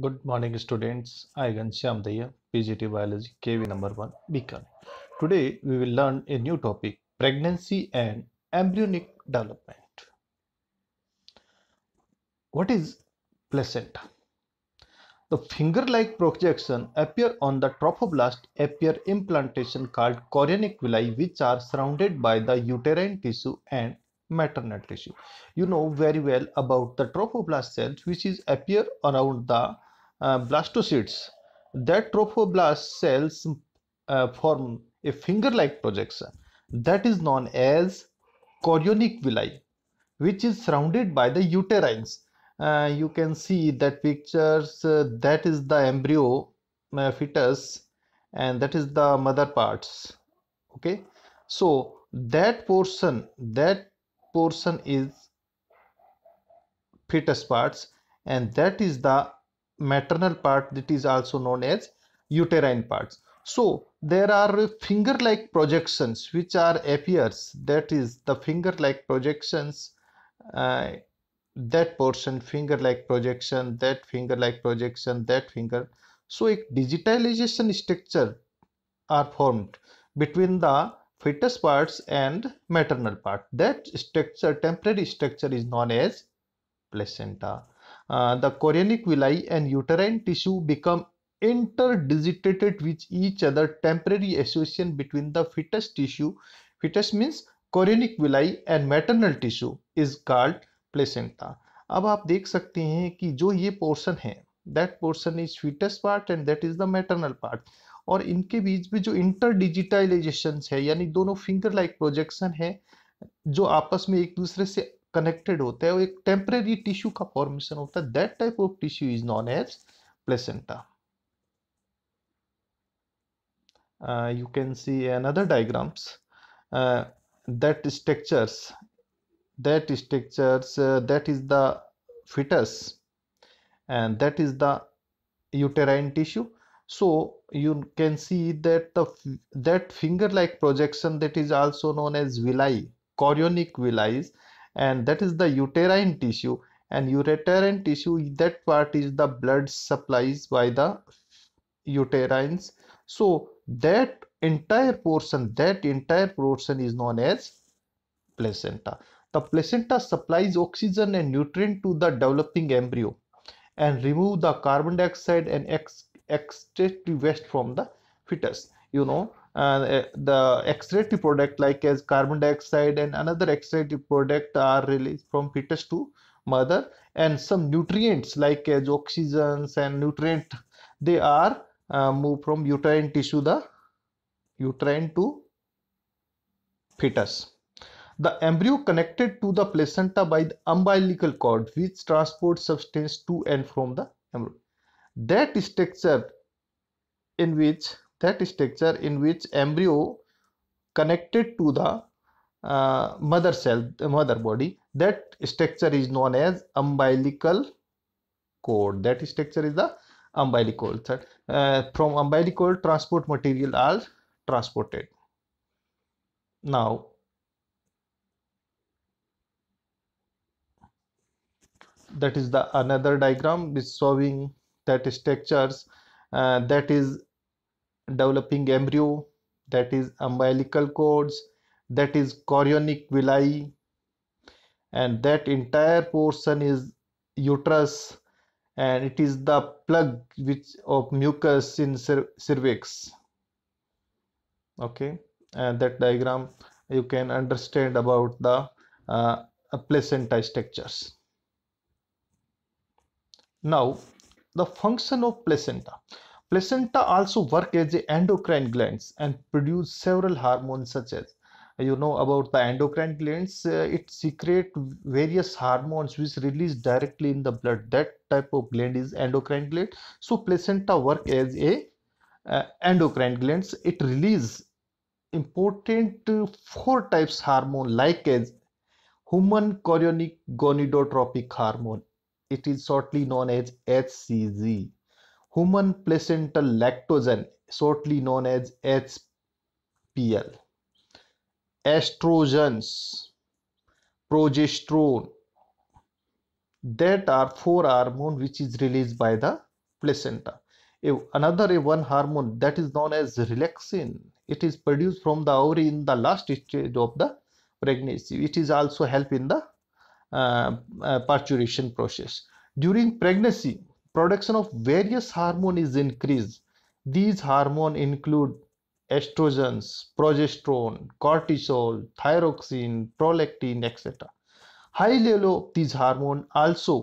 Good morning students, I Ghanshyam Daya, PGT Biology, KV number 1, Beacon. Today we will learn a new topic, pregnancy and embryonic development. What is placenta? The finger-like projection appear on the trophoblast appear implantation called chorionic villi which are surrounded by the uterine tissue and maternal tissue. You know very well about the trophoblast cells which is appear around the uh, blastocysts that trophoblast cells uh, form a finger-like projection that is known as chorionic villi which is surrounded by the uterines uh, you can see that pictures uh, that is the embryo uh, fetus and that is the mother parts okay so that portion that portion is fetus parts and that is the maternal part that is also known as uterine parts. So there are finger-like projections which are appears that is the finger-like projections uh, that portion finger-like projection that finger-like projection that finger so a digitalization structure are formed between the fetus parts and maternal part that structure temporary structure is known as placenta uh, the chorionic villi and uterine tissue become interdigitated with each other temporary association between the fetus tissue fetus means chorionic villi and maternal tissue is called placenta अब आप देख सकते हैं कि जो ये portion है that portion is fetus part and that is the maternal part और इनके बीच में जो इंटर डिजिटाइजेशन है यानी दोनों फिंगर लाइक प्रोजेक्शन है जो आपस में एक दूसरे से कनेक्टेड होता है वो एक टेम्प्रेरी टिश्यू का फॉर्मेशन होता है that type of tissue is known as placenta you can see another diagrams that structures that structures that is the fetus and that is the uterine tissue so you can see that the that finger like projection that is also known as villi chorionic villi and that is the uterine tissue and uterine tissue that part is the blood supplies by the uterines so that entire portion that entire portion is known as placenta the placenta supplies oxygen and nutrient to the developing embryo and remove the carbon dioxide and extract waste from the fetus you know uh, the excretory product like as carbon dioxide and another excretory product are released from fetus to mother and some nutrients like as oxygens and nutrient they are uh, from uterine tissue the uterine to fetus the embryo connected to the placenta by the umbilical cord which transports substance to and from the embryo that structure in which that structure in which embryo connected to the uh, mother cell the mother body that structure is known as umbilical cord that structure is the umbilical cord uh, from umbilical transport material are transported now that is the another diagram is showing that structures uh, that is developing embryo that is umbilical cords that is chorionic villi and that entire portion is uterus and it is the plug which of mucus in cervix okay and that diagram you can understand about the uh, placenta structures now the function of placenta Placenta also work as the endocrine glands and produce several hormones such as you know about the endocrine glands uh, it secrete various hormones which release directly in the blood that type of gland is endocrine gland so placenta work as a uh, endocrine glands it release important uh, four types hormone like as human chorionic gonadotropic hormone it is shortly known as hcg human placental lactogen, shortly known as HPL. Estrogens, progesterone, that are four hormone which is released by the placenta. If another one hormone that is known as relaxin. It is produced from the ovary in the last stage of the pregnancy. It is also help in the uh, uh, parturition process. During pregnancy, production of various hormones is increased these hormones include estrogens progesterone cortisol thyroxine prolactin etc high level of these hormones also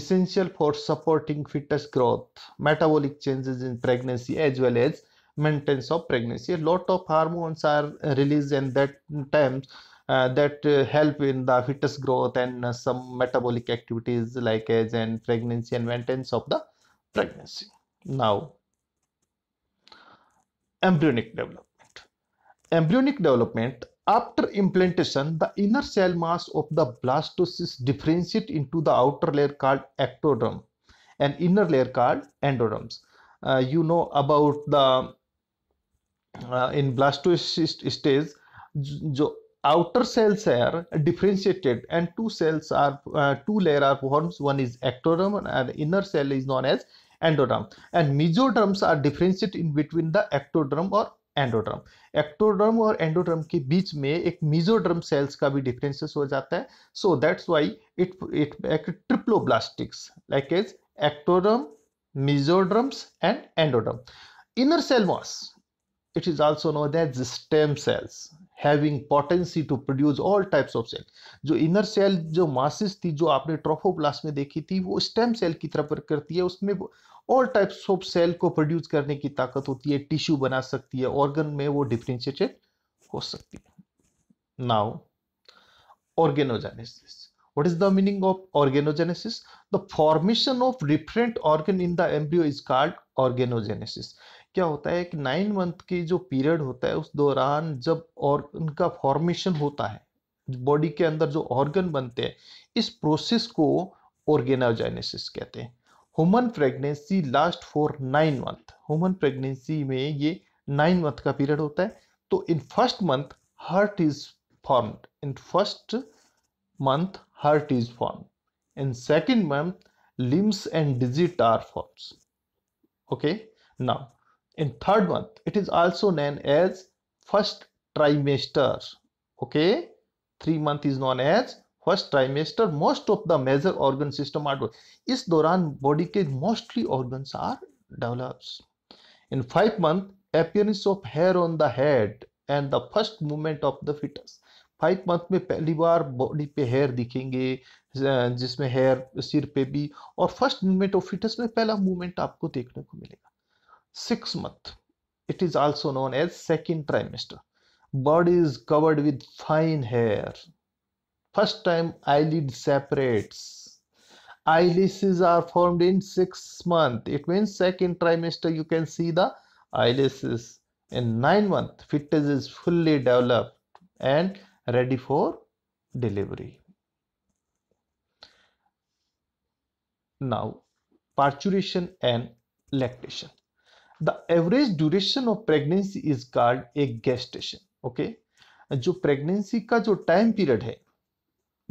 essential for supporting fetus growth metabolic changes in pregnancy as well as maintenance of pregnancy a lot of hormones are released in that times uh, that uh, help in the fetus growth and some metabolic activities like age and pregnancy and maintenance of the pregnancy. Now, embryonic development. Embryonic development after implantation, the inner cell mass of the blastocyst differentiates into the outer layer called ectoderm and inner layer called endoderms. Uh, you know about the uh, in blastocyst stage, जो outer cells are differentiated and two cells are uh, two layer are formed one is ectoderm and inner cell is known as endoderm and mesoderms are differentiated in between the ectoderm or endoderm ectoderm और endoderm के बीच में एक mesoderm sales का भी differences हो जाता है so that's why it it triploblastics like as ectoderm mesoderms and endoderm. Inner cell mass, it is also known as stem cells. Having potency to produce all types of cell जो inner cell जो masses थी जो आपने trophoblast में देखी थी वो stem cell की तरफ वर्क करती है उसमें ऑल टाइप्स ऑफ सेल को प्रोड्यूस करने की ताकत होती है टिश्यू बना सकती है ऑर्गन में वो डिफ्रेंशिएटेड हो सकती है now organogenesis what is the meaning of organogenesis the formation of different organ in the embryo is called organogenesis क्या होता है कि नाइन मंथ की जो पीरियड होता है उस दौरान जब और उनका फॉर्मेशन होता है बॉडी के अंदर जो ऑर्गन बनते हैं इस प्रोसेस को ऑर्गेनाजेनेसिस कहते हैं human pregnancy last for nine month human pregnancy में ये नाइन मंथ का पीरियड होता है तो in first month heart is form in first month heart is form in second month limbs and digit are forms okay now in third month it is also known as first trimester okay three month is known as first trimester most of the major organ system are इस दौरान body के mostly organs are develops in five month appearance of hair on the head and the first movement of the fetus five month में पहली बार body पे hair दिखेंगे जिसमें hair सिर पे भी और फर्स्ट मूवमेंट ऑफ फिटस में पहला मूवमेंट आपको देखने को मिलेगा six month it is also known as second trimester body is covered with fine hair first time eyelid separates eyelashes are formed in six month it means second trimester you can see the eyelashes in nine month fetus is fully developed and ready for delivery now parturition and lactation the average duration of pregnancy is called a gestation okay जो pregnancy का जो time period है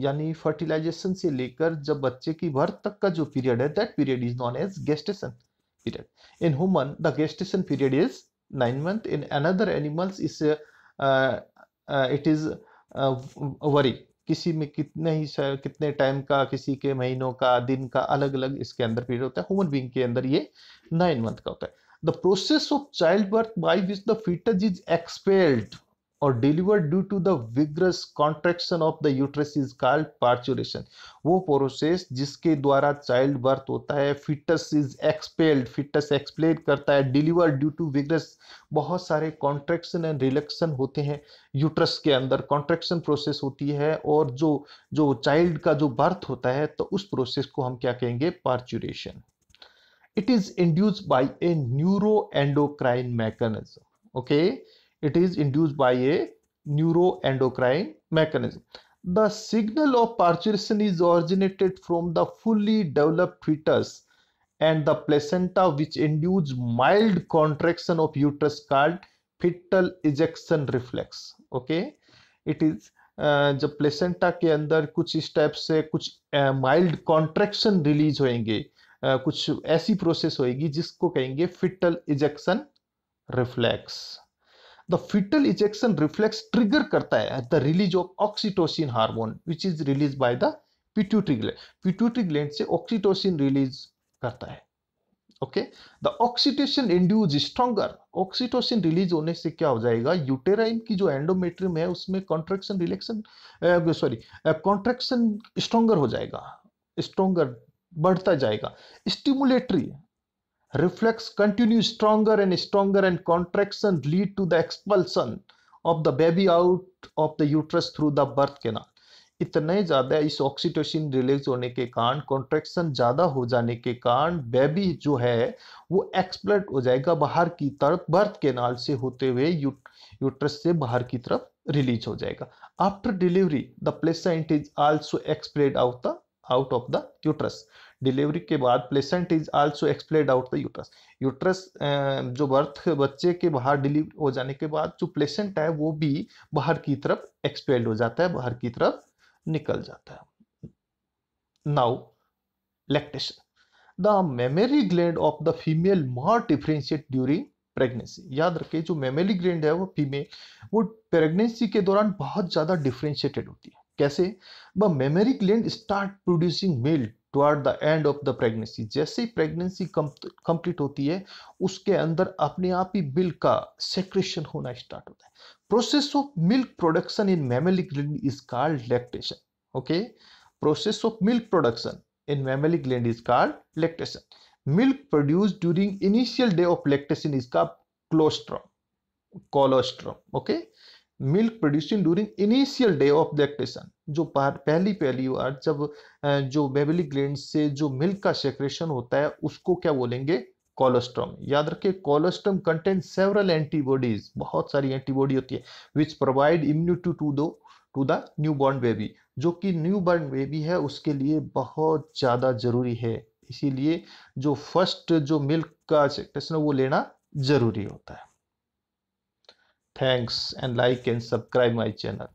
यानी fertilisation से लेकर जब बच्चे की बर्थ तक का जो पीरियड है that period is known as gestation period in human the gestation period is nine month in another animals is it is very किसी में कितने ही कितने टाइम का किसी के महीनों का दिन का अलग अलग इसके अंदर पीरियड होता है ह्यूमन बींग के अंदर ये नाइन मंथ का होता है The process of childbirth by which the fetus is expelled or delivered due to the vigorous contraction of the uterus is called parturition. वो प्रोसेस जिसके द्वारा चाइल्ड बर्थ होता है fetus is expelled fetus explain करता है deliver due to vigorous बहुत सारे contraction and relaxation होते हैं यूट्रस के अंदर कॉन्ट्रैक्शन प्रोसेस होती है और जो जो चाइल्ड का जो बर्थ होता है तो उस प्रोसेस को हम क्या कहेंगे parturition it is induced by a neuroendocrine mechanism okay it is induced by a neuroendocrine mechanism the signal of parturition is originated from the fully developed fetus and the placenta which induces mild contraction of uterus called fetal ejection reflex okay it is जब placenta के अंदर कुछ step से कुछ mild contraction release होएंगे कुछ ऐसी process होएगी जिसको कहेंगे fetal ejection reflex the fetal ejection reflex trigger करता है the release of oxytocin hormone which is release by the pituitary gland pituitary gland से ऑक्सीटोसिन रिलीज करता है okay the oxytocin induce stronger oxytocin release होने से क्या हो जाएगा यूटेराइन की जो एंडोमेट्रियम है उसमें contraction relaxation sorry contraction stronger हो जाएगा स्ट्रोंगर बढ़ता जाएगा stimulatory reflex continues stronger and stronger and contraction lead to the expulsion of the baby out of the uterus through the birth canal इतने ज़्यादा इस ऑक्सीटोसिन रिलीज होने के कारण कॉन्ट्रेक्शन ज़्यादा हो जाने के कारण बेबी जो है वो एक्सप्लट हो जाएगा बाहर की तरफ बर्थ केनाल से होते हुए यूट्रस से बाहर की तरफ रिलीज हो जाएगा after delivery the placenta is also expelled out the out of the uterus delivery के बाद placenta is also expelled out the uterus uterus जो बर्थ बच्चे के बाहर डिलीवर हो जाने के बाद जो प्लेसेंट है वो भी बाहर की तरफ एक्सप्लेड हो जाता है बाहर की तरफ निकल जाता है now lactation the mammary gland of the female more differentiate during pregnancy याद रखिए जो मेमरी ग्लैंड है वो फीमेल वो प्रेगनेंसी के दौरान बहुत ज़्यादा डिफ्रेंशिएटेड होती है कैसे the mammary gland start producing milk toward the end of the pregnancy जैसे ही प्रेगनेंसी कंप्लीट होती है उसके अंदर अपने आप ही मिल्क का सेक्रेशन होना स्टार्ट होता है process of milk production in mammary gland is called lactation okay process of milk production in mammary gland is called lactation. Milk produced during initial day of lactation is called colostrum. Okay Okay. Milk producing during initial day of lactation जो पहली पहली बार जब जो Beverly gland से जो milk का secretion होता है उसको क्या बोलेंगे कोलेस्ट्रम याद रखिए कोलेस्ट्रम कंटेंट सेवरल एंटीबॉडीज बहुत सारी एंटीबॉडी होती है विच प्रोवाइड इम्यूनिटी टू दो to the new born baby जो कि न्यू बॉर्न बेबी है उसके लिए बहुत ज़्यादा जरूरी है इसीलिए जो फर्स्ट जो मिल्क का सेक्रेशन है वो लेना जरूरी होता है Thanks and like and subscribe my channel.